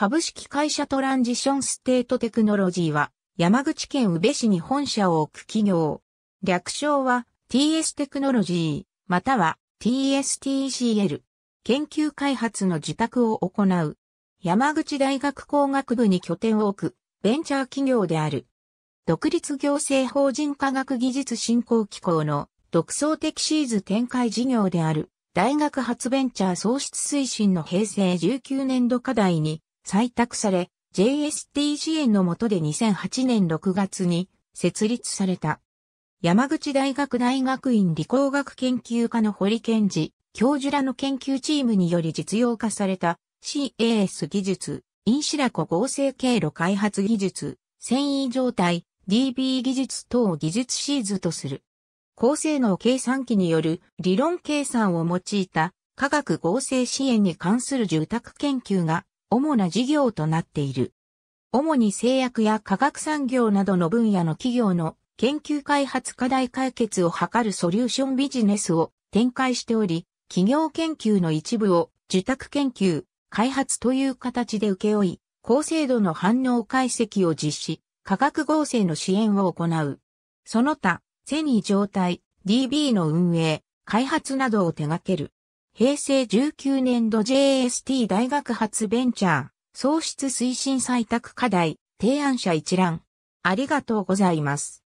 株式会社トランジションステートテクノロジーは、山口県宇部市に本社を置く企業。略称は TS テクノロジー、または TSTCL。研究開発の自宅を行う。山口大学工学部に拠点を置くベンチャー企業である。独立行政法人科学技術振興機構の独創的シーズ展開事業である。大学発ベンチャー創出推進の平成19年度課題に採択され、j s t 支 n の下で2008年6月に設立された。山口大学大学院理工学研究科の堀健治教授らの研究チームにより実用化された CAS 技術、インシラコ合成経路開発技術、繊維状態、DB 技術等を技術シーズとする。高性能計算機による理論計算を用いた科学合成支援に関する住宅研究が主な事業となっている。主に製薬や化学産業などの分野の企業の研究開発課題解決を図るソリューションビジネスを展開しており、企業研究の一部を受託研究、開発という形で請け負い、高精度の反応解析を実施、化学合成の支援を行う。その他、セニー状態、DB の運営、開発などを手掛ける。平成19年度 JST 大学発ベンチャー、創出推進採択課題、提案者一覧。ありがとうございます。